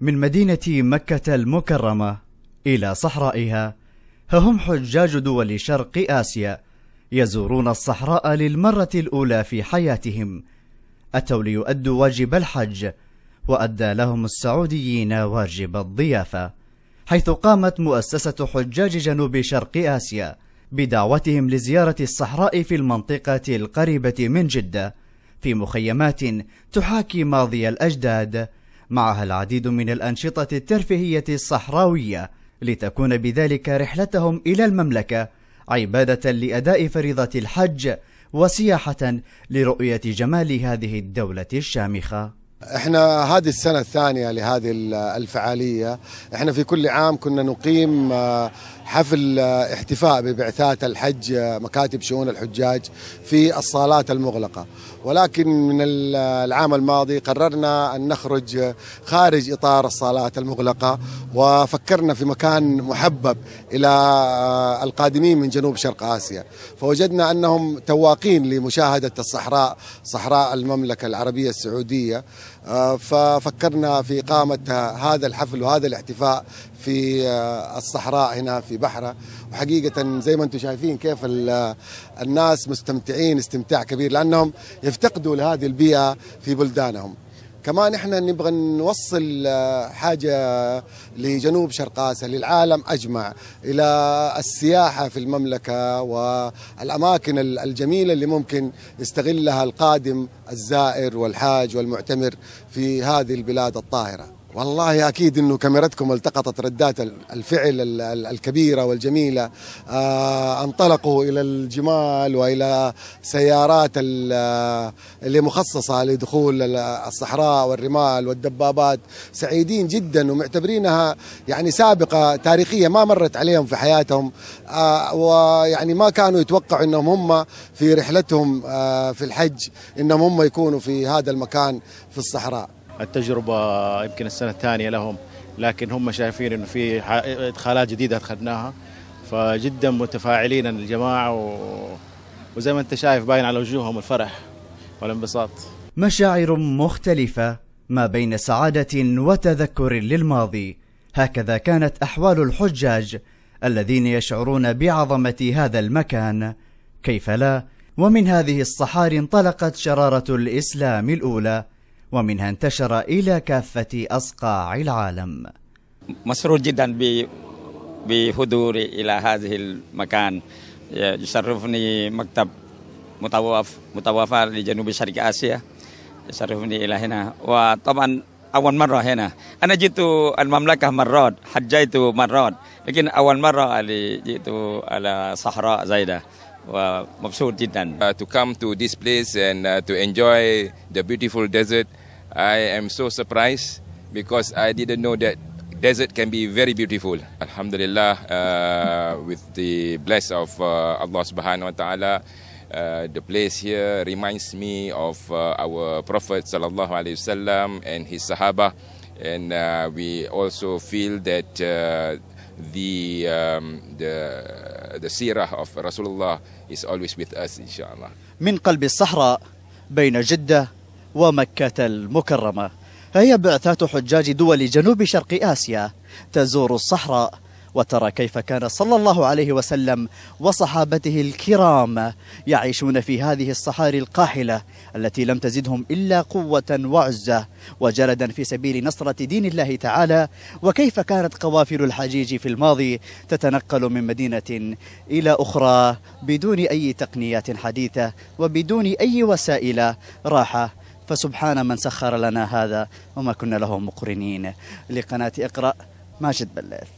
من مدينة مكة المكرمة إلى صحرائها هم حجاج دول شرق آسيا يزورون الصحراء للمرة الأولى في حياتهم أتوا ليؤدوا واجب الحج وأدى لهم السعوديين واجب الضيافة حيث قامت مؤسسة حجاج جنوب شرق آسيا بدعوتهم لزيارة الصحراء في المنطقة القريبة من جدة في مخيمات تحاكي ماضي الأجداد معها العديد من الأنشطة الترفيهية الصحراوية لتكون بذلك رحلتهم إلى المملكة عبادة لأداء فريضة الحج وسياحة لرؤية جمال هذه الدولة الشامخة احنا هذه السنه الثانيه لهذه الفعاليه احنا في كل عام كنا نقيم آه، حفل آه، احتفاء ببعثات الحج آه، مكاتب شؤون الحجاج في الصالات المغلقه ولكن من العام الماضي قررنا ان نخرج خارج اطار الصالات المغلقه وفكرنا في مكان محبب الى القادمين من جنوب شرق اسيا فوجدنا انهم تواقين لمشاهده الصحراء صحراء المملكه العربيه السعوديه آه، ففكرنا في إقامة هذا الحفل وهذا الاحتفاء في آه، الصحراء هنا في بحرة وحقيقة زي ما انتم شايفين كيف آه، الناس مستمتعين استمتاع كبير لأنهم يفتقدوا لهذه البيئة في بلدانهم كمان احنا نبغى نوصل آه، حاجه لجنوب شرق اسيا للعالم اجمع الى السياحه في المملكه والاماكن الجميله اللي ممكن يستغلها القادم الزائر والحاج والمعتمر في هذه البلاد الطاهره والله اكيد انه كاميرتكم التقطت ردات الفعل الكبيره والجميله آه، انطلقوا الى الجمال والى سيارات آه، اللي مخصصه لدخول الصحراء والرمال والدبابات سعيدين جدا ومعتبرينها يعني سابقه تاريخيه ما مرت عليهم في حياتهم آه، ويعني ما كانوا يتوقعوا انهم هم في رحلتهم في الحج انهم هم يكونوا في هذا المكان في الصحراء التجربه يمكن السنه الثانيه لهم لكن هم شايفين انه في ادخالات جديده ادخلناها فجدا متفاعلين الجماعه و... وزي ما انت شايف باين على وجوههم الفرح والانبساط مشاعر مختلفه ما بين سعاده وتذكر للماضي هكذا كانت احوال الحجاج الذين يشعرون بعظمه هذا المكان كيف لا ومن هذه الصحاري انطلقت شراره الاسلام الاولى ومنها انتشر إلى كافة أصقاع العالم مسرور جدا بحضوري إلى هذه المكان يشرفني مكتب مطوف لجنوب شرق آسيا يشرفني إلى هنا وطبعا awal marah hena. Ana jitu al mamlakah marrat, hajjaitu marrat. Lakin awal marah ali jitu ala sahara zaidah. Wa mabsur jiddan. Uh, to come to this place and uh, to enjoy the beautiful desert, I am so surprised because I didn't know that desert can be very beautiful. Alhamdulillah uh, with the bless of uh, Allah Subhanahu wa taala Uh, the place here reminds me of uh, our Prophet sallallahu alaihi wasallam and his Sahaba, and uh, we also feel that uh, the um, the the seerah of Rasulullah is always with us, inshallah. من قلب الصحراء بين جدة ومكة المكرمة هي بعثات حجاج دول جنوب شرق آسيا تزور الصحراء وترى كيف كان صلى الله عليه وسلم وصحابته الكرام يعيشون في هذه الصحاري القاحلة التي لم تزدهم إلا قوة وعزة وجلدا في سبيل نصرة دين الله تعالى وكيف كانت قوافل الحجيج في الماضي تتنقل من مدينة إلى أخرى بدون أي تقنيات حديثة وبدون أي وسائل راحة فسبحان من سخر لنا هذا وما كنا له مقرنين لقناة اقرأ ماجد بلال